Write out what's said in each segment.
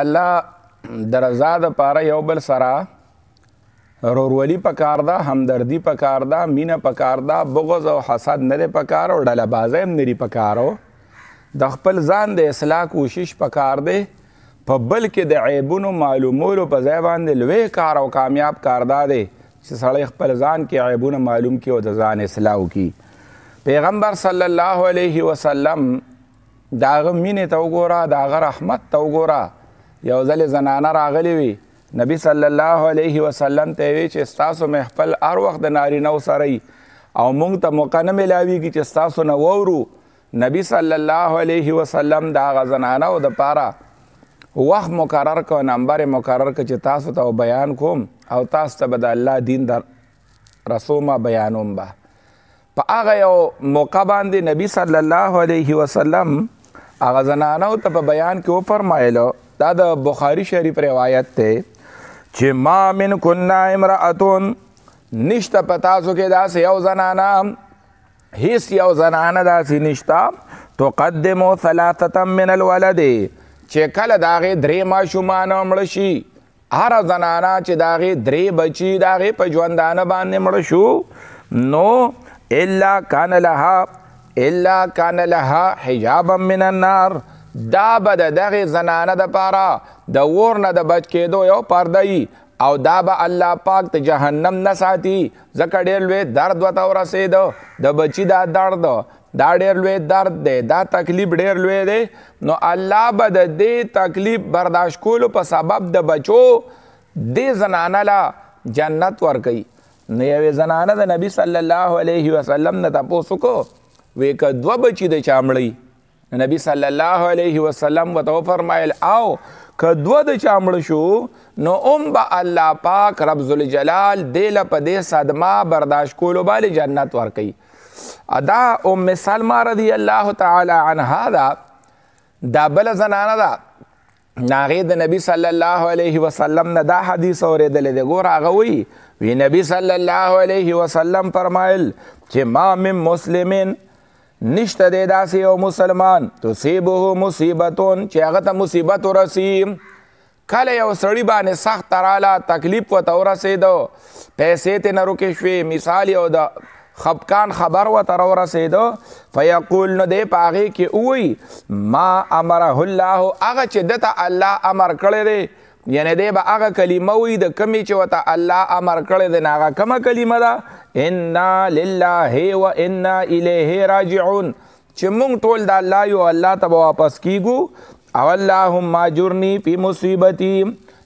الله درزا د پاره یو بل سره رورولي پکار ده همدردي پکار ده مینه پکار ده بغض او حسد نه لري پکار او ډله بازه هم نری پکارو د خپل ځان د اصلاح کوشش پکار ده په بل کې د عیبونو معلومولو په ځای باندې لوی کار او کامیاب کار ده چې سړی خپل ځان کې عیبونه معلوم کړي او د ځان اصلاح وکړي پیغمبر صلی الله علیه وسلم داغه مینه ته وګوره داغه رحمت ته وګوره یو ځل زنانه راغلی وي نبی صلی الله علیه وسلم ته وی چې تاسو محفل هر وخت د نارینه سره او مونږ ته موقع نه ملاویږي چې تاسو نه وورو نبی صلی الله علیه وسلم دا غزنانه او د پاره وخت مقرر کو نمبر مقرر ک چې تاسو ته بیان کوم او تاسو ته بد الله دین در رسومه بیانوم به په هغه یو موقع باندې نبی صلی الله علیه وسلم هغه زنانه ته په بیان کې و فرمایلو دا د بخاری شریف روایت ته چې ما من کنا امراتون نشته پتا سو کې داسې یو زنانا هیڅ یو زنانا داسې نشتا تقدمو ثلاثه من الولد چې کله داغه درې ما شومان مړ شي هر زنانا چې داغه درې بچي داغه په ژوندانه باندې مړ شو نو الا کان لها الا کان لها حجابا من النار دا به د دغه زنانه د پاره د ور نه د بچ کېدو یو پردای او دا به الله پاک ته جهنم نه ساتي ځکه ډېر لوی درد وته ورسېد د بچی دا درد دا ډېر لوی درد دی دا تکلیف ډېر لوی دی نو الله به د دې تکلیف برداشت کولو په سبب د بچو دې زنانه لا جنت ورکي نو یوې زنانه د نبی صلی الله علیه وسلم نه تاسو کو وې کدو بچی د چامړی نبی صلی الله علیه وسلم وته فرمایل او کدو د چامړ شو نو اوم به الله پاک رب ذل جلال دل په دې صدما برداشت کولو باندې جنت ورکي ادا ام سلمہ رضی الله تعالی عنها دا دا بل زنانه دا ناغه د نبی صلی الله علیه وسلم نه دا حدیث اوریدل دی ګور هغه وی وی نبی صلی الله علیه وسلم فرمایل چې ما من مسلمین نشته دی داسې یو مسلمان تصیبه مصیبتون چې هغه ته مصیبت ورسي کله یو سړی باندې سخت رااله تکلیف ورته ورسېدو پیسې ترې نه روکې شوې مثال یو د خبکان خبر و تر ورسېدو فیقول نو دی پاغې کې وی ما امره الله هغه چې دته الله امر کړی دی یعنی دی به هغه کلمه وي د کمی چې وته الله امر کړی دی نه هغه کومه کلمه ده انا لله و انا الیه راجعون چې مونږ ټول د الله یو الله ته به واپس کیږو او اللهم اجرني فی مصیبتی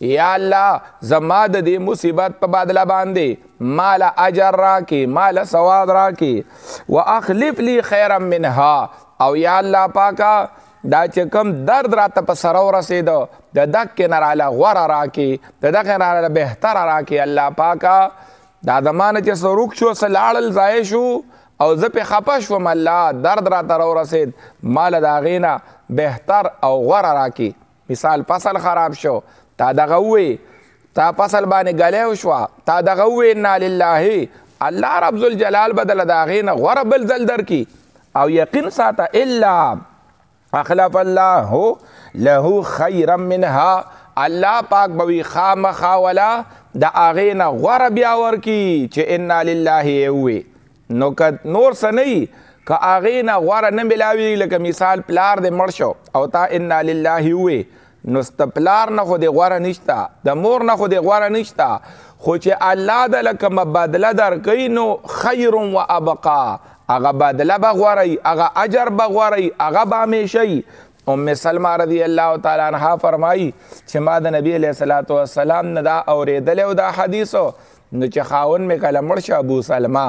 یا الله زما د دې مصیبت په بدله باندې مال اجر راکې مال سواد راکې واخلف لي خیرا منها او یا الله پاکه دا چې کم درد راته په سره ورسېد د دکې نه راله غوره راکې د دغې نه راله بهتره راکې الله پاکه دا زمانه چې سروک شو څه لاړل ضایع شو او زه پې خفه شوم الله درد راته راورسېد ما له د هغې نه بهتر او غوره راکې مثال فصل خراب شو تا دغه ووې تا فصل باندې ګلی شوه تا دغه ووې انا لله الله رب ذوالجلال به د له د هغې نه غوره بل ځل درکي او یقین ساته الا اخلف الله له خیرا منها الله پاک بوي خامخا ولا د اغه نه غره بیا ورکی چې ان لله وي نو که نور سنئ که اغه نه غره نه ملاوي لکه مثال پلار د مرشو او تا ان لله وي نو ستپلار نه خو د غوره نشتا د مور نه خو د غوره نشتا خو چې الله د لکه مبادله درکې نو خیر و ابقا هغه بدله به غوړی هغه اجر به غوړی هغه به همیشئ ام سلمہ رضی الله تعالی عنها فرمایي چې ما د نبی علیہ الصلات والسلام نه دا اورېدل او دا حدیثو نو چې خاون مې کله مړ شه ابو سلمہ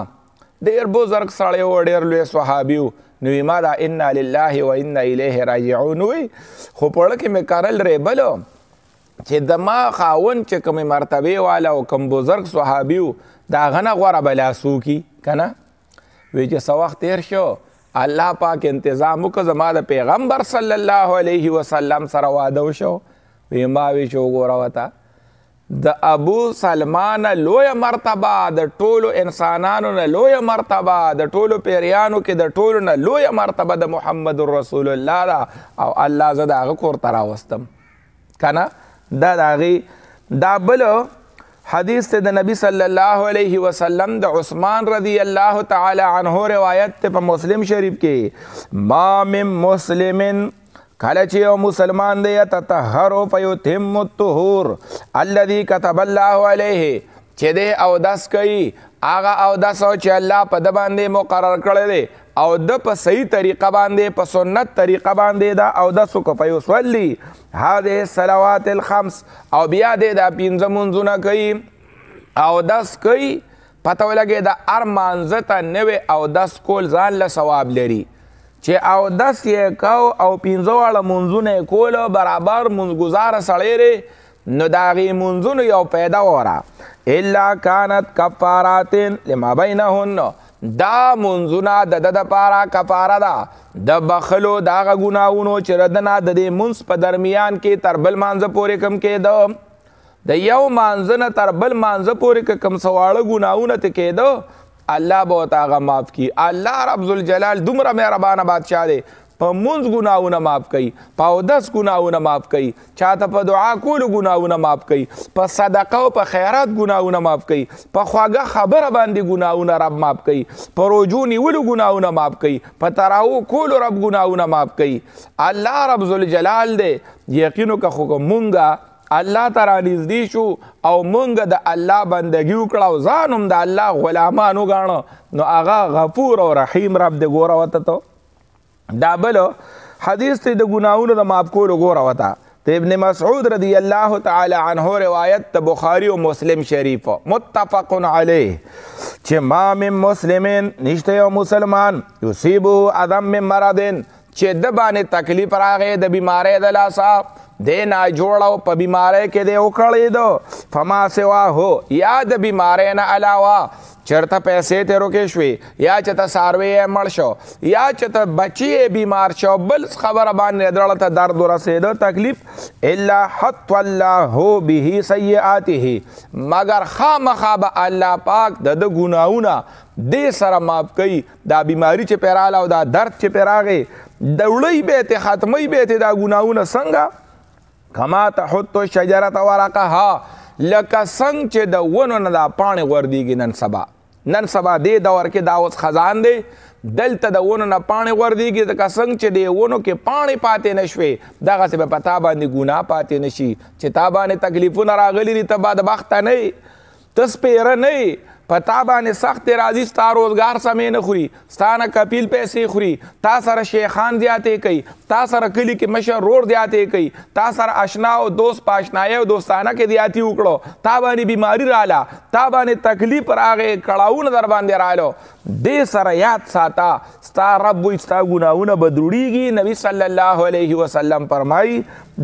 ډېر بزرګ سړی و ډېر لوی صحابي نو ما دا انا لله و انا الیه راجعون وی خو په لکه مې کارل ریبلو چې د ما خاون چې کوم مرتبه والا او کوم بزرګ صحابي دا غنه غوړه بلا سوکی کنه وی چې سوخت تیر شو الله پاک انتظام وکړه زما د پیغمبر صلی الله علیه وسلم سره واده وشو وی ما وی شو ګوره وتا د ابو سلمان لوی مرتبه د ټولو انسانانو نه لوی مرتبه د ټولو پیریانو کې د ټولو نه لوی مرتبه د محمد رسول الله را او الله زدا غ کور تراوستم کنه دا داغي دا بلو حدیث ته د نبی صلی الله علیه وسلم د عثمان رضی الله تعالی عنہ روایت ته په مسلم شریف کې ما من مسلمن کله چې یو مسلمان دی تطهر فیتم الطهور الذي كتب الله عليه چې دی اودس کوي هغه اودس او چې الله په د باندې مقرر کړی دی او د په صحیح طریقه باندې په سنت طریقه باندې دا او د سو کفای وسلی هاذه صلوات الخمس او بیا دې دا پینځه منځونه کوي او داس کوي پته ولګي دا ارمانځه ته نوې او داس کول ځان له ثواب لري چې او داس یې کاو او پینځه واړه منځونه کول برابر منګزار سړی ری نو داغي منځونه یو پیدا وره الا كانت کفارات لما بینهن دا منځونه د د لپاره کفاره ده د بخلو دا غناونو چې ردنه د دې منځ په درمیان کې تر بل مانځه پورې کم کېدو د یو مانځه نه تر بل مانځه پورې کم سواړه غناونه ته کېدو الله به تاغه معاف کی الله رب ذوالجلال دومره مهربانه بادشاہ دی په مونږ ګناونه معاف کړي په اودس ګناونه معاف کړي چاته په دعا کولو ګناونه معاف کړي په صدقه او په خیرات ګناونه معاف کړي په خواږه خبره باندې ګناونه رب معاف کړي په روجو نیولو ګناونه معاف کړي په تراو کولو رب ګناونه معاف کړي الله رب ذل جلال دې یقینو که خو مونږه الله ته رانږدې شو او مونږ د الله بندگی وکړه او ځان هم د الله غلامان وګاڼه نو هغه غفور او رحیم رب دې ګوره وته ته دا بل حدیث ته د ګناونو د معاف کولو غوړه وتا ته ابن مسعود رضی الله تعالی عنه روایت ته بخاری او مسلم شریف متفق علیه چې ما من مسلمین نشته یو مسلمان یصيبه اذم من مرضن چې د باندې تکلیف راغې د بیمارۍ د لاسا د نه جوړو په بیمارۍ کې د وکړې دو فما سوا هو یا د بیمارۍ نه علاوه چرته پیسې ته روکې شوې یا چې ته ساروی یې مړ شو یا چې ته بچی یې بیمار شو بل خبره باندې درړه ته درد ورسېده تکلیف الا حط الله به سیئاته مگر خامخا به الله پاک د ګناونه دې سره ماف کوي دا بیماری چې پیراله او دا درد چې پیراغه دوړی به ته ختمي به ته دا ګناونه څنګه کما تحط شجره ورقها لکه څنګه چې د ونو نه د پانه وردیږي نن سبا نن سبا دې دور کې دا اوس خزان دی دلته د ونو نه پاڼې وردیږي ځکه څنګه چې دې ونو کې پاڼې پاتې نه شوې دغسې به په تا باندې ګناه پاتې نه شي چې تا باندې تکلیفونه راغلي دي ته به د بخته نه یې ته سپېره نه یې پتا باندې سخت راځي ستا روزګار سمې نه خوري ستا نه کپیل پیسې خوري تا سره شیخان زیاتې کوي تا سره کلی کې مشر روړ زیاتې کوي تا سره آشنا او دوست پاشنای او دوستانه کې زیاتې وکړو تا باندې بیماری رااله تا باندې تکلیف راغې کړاوونه در باندې رالو دې سره یاد ساته ستا رب وي ستا ګناهونه بدروړيږي نبی صلی الله علیه وسلم فرمایي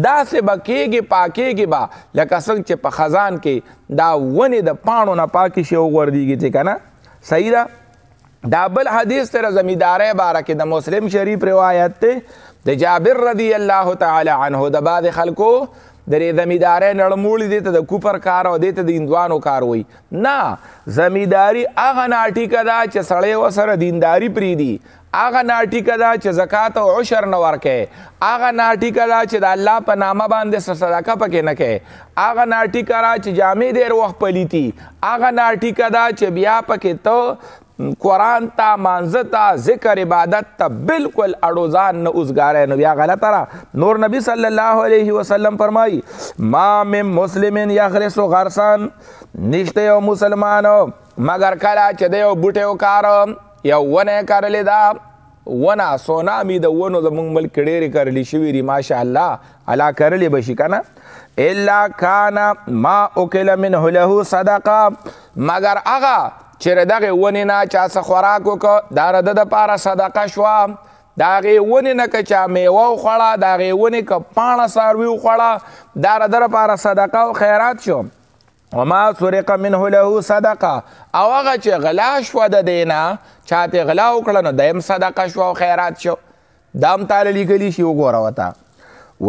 دا سه بکیږي پاکیږي با لکه څنګه چې په خزان کې دا ونه د پاڼو نه پاکی شي وګور خبر دیږي چې کنه صحیح ده دا بل حدیث تر زمیدارې باره کې د مسلم شریف روایت ته د جابر رضی الله تعالی عنه د بعد خلکو درې زمیدارې نړموړي دي ته د کوپر کار او دې ته د هندوانو کار وای نه زمیداری هغه ناټیکه ده چې سړی وسره دینداری پری دی اغه ناټیکه دا چې زکات او عشر نه ورکې اغه ناټیکه دا چې د الله په نامه باندې صدقه پکې نه کې اغه ناټیکه را چې جامې ډېر وخت پلیتی اغه ناټیکه دا چې بیا پکې ته قران ته مانزه ته ذکر عبادت ته بالکل اړوزان نه اوسګارې نو بیا غلطه را نور نبی صلی الله علیه وسلم فرمایي ما من مسلمین یغرس غرسان نشته یو مسلمانو مگر کله چې دیو بوټیو کارم یا ونه کارلې دا ونه سونامی د ونو زمونږ ملک ډېرې کرلې شوي دي ماشاءالله الله کرلې به شي که نه الا کان ما اکل منه له صدقه مگر هغه چې دغه ونې نه چا څه خوراک وکړه دا د دپاره صدقه شوه د هغې ونې نه که چا میوه وخوړه د هغې ونې که پاڼه څاروي وخوړه دا د ده لپاره صدقه او خیرات شو وما سرق منه له صدقه او هغه چې غلا شو د دینا چاته غلا وکړه نو دیم صدقه شو او خیرات شو دام تعالی لیکلی شي وګوره وتا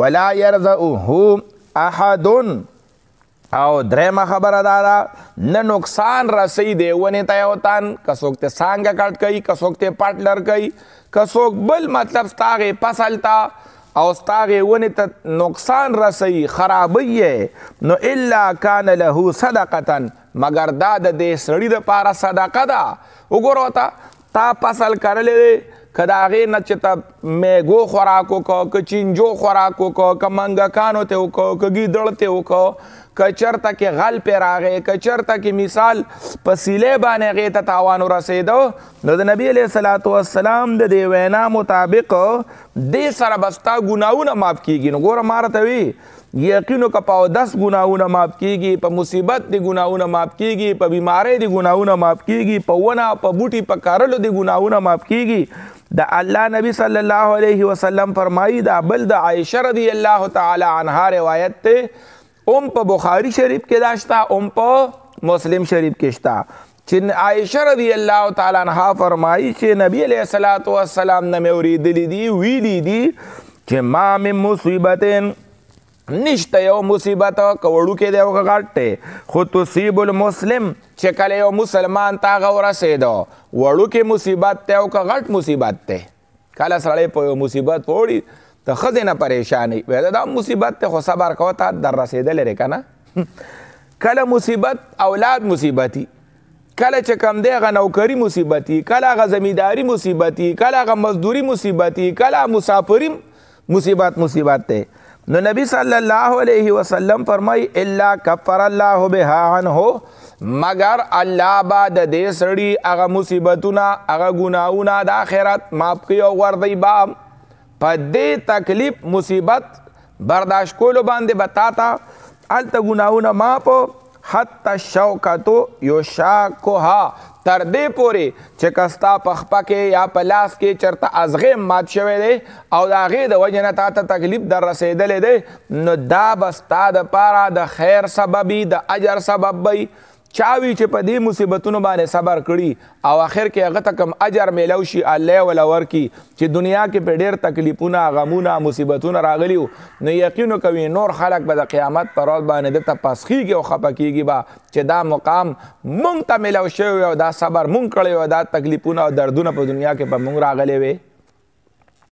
ولا يرزقه احد او درېمه خبره دا ده نه نقصان رسی دی ونې ته یو تن که څوک ته څانګه کټ کوي که څوک ته پټ لر کوي که څوک بل مطلب ستا هغې فصل ته او ستاغه ونه ته نقصان رسي خرابي نو الا کان له صدقه مگر دا د دې سړی د پاره صدقه ده وګورو تا تا فصل کړلې کدا هغه نه چې ته میګو خوراکو کو کچینجو خوراکو کو کمنګ کانو ته وکړو کګی دړته وکړو کچرته کې غل پر راغې کچرته کې مثال پسیلې باندې غې ته تاوان ورسېدو نو د نبی علیه الصلاۃ والسلام د دې وینا مطابق دې سره بستا ګناونه معاف کیږي نو ګوره مارته وی یقینو که په 10 ګناونه معاف کیږي په مصیبت دي ګناونه معاف کیږي په بیمارۍ دي ګناونه معاف کیږي په ونه په بوټي په کارلو دي ګناونه معاف کیږي د الله نبی صلی الله علیه وسلم فرمایي دا بل د عائشه رضی الله تعالی عنها روایت ته اوم په بخاری شریف کې داشتا اوم په مسلم شریف کې شتا چې عائشه رضی الله تعالی عنها فرمایي چې نبی علیہ الصلات والسلام نه اوریدلې دي ویلې دي چې ما مې مصیبتین نشته یو مصیبت کوړو کې دی او غاټه خو تصيب المسلم چې کله یو مسلمان تا غوړه سیدو وړو کې مصیبت ته او غټ مصیبت ته کله سړی په مصیبت وړي ته خزه نه پریشانی وای دا مصیبت ته خو صبر کوه ته در رسیدل لري کنه کله مصیبت اولاد مصیبتی کله چې کم دی هغه نوکری مصیبتی کله هغه زمینداری مصیبتی کله هغه مزدوری مصیبتی کله مسافری مصیبت مصیبت ته نو نبی صلی الله علیه وسلم فرمای الا کفر الله بها عنه مگر الله با د دې سړي هغه مصیبتونه هغه ګناونه د آخرت معاف کوي او ور دی بام په دې تکلیف مصیبت برداشت کولو باندې بتاتا الته ګناونه معاف حتی شوکتو یو شاکوها تر دې پوري چې کستا پخپا کې یا پلاس کې چرته ازغه مات شوی دی او دا غي د وجنه تا ته تکلیف در رسیدلې دی نو دا بستا د پاره د خیر سببي د اجر سبب وي چا وی چې په دې مصیبتونو باندې صبر کړي او اخر کې هغه ته کم اجر میلو شي الله ولا ورکی چې دنیا کې په ډېر تکلیفونه غمونه مصیبتونه راغلی نو یقینو کوي نور خلک به د قیامت پر ورځ باندې د تپاسخیږي او خپکیږي با چې دا مقام مونږ ته میلو شوی او دا صبر مونږ کړی او دا تکلیفونه او دردونه په دنیا کې په مونږ راغلي وي